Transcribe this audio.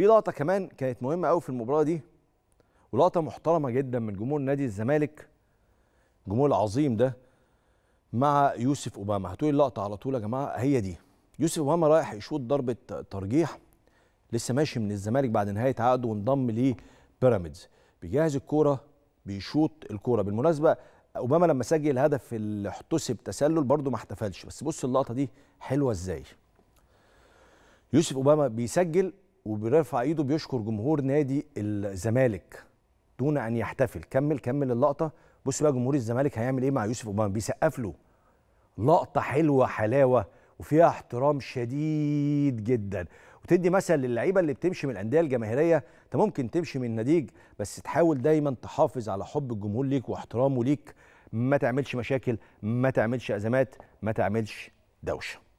في لقطه كمان كانت مهمه قوي في المباراه دي ولقطه محترمه جدا من جمهور نادي الزمالك الجمهور العظيم ده مع يوسف اوباما هتقول اللقطه على طول يا جماعه هي دي يوسف اوباما رايح يشوط ضربه ترجيح لسه ماشي من الزمالك بعد نهايه عقده وانضم لبيراميدز بيجهز الكوره بيشوط الكوره بالمناسبه اوباما لما سجل هدف اللي احتسب تسلل برده ما احتفلش بس بص اللقطه دي حلوه ازاي يوسف اوباما بيسجل وبيرفع ايده بيشكر جمهور نادي الزمالك دون ان يحتفل كمل كمل اللقطه بص بقى جمهور الزمالك هيعمل ايه مع يوسف اوباما بيسقف له لقطه حلوه حلاوه وفيها احترام شديد جدا وتدي مثل للعيبه اللي بتمشي من الانديه الجماهيريه انت ممكن تمشي من ناديك بس تحاول دايما تحافظ على حب الجمهور ليك واحترامه ليك ما تعملش مشاكل ما تعملش ازمات ما تعملش دوشه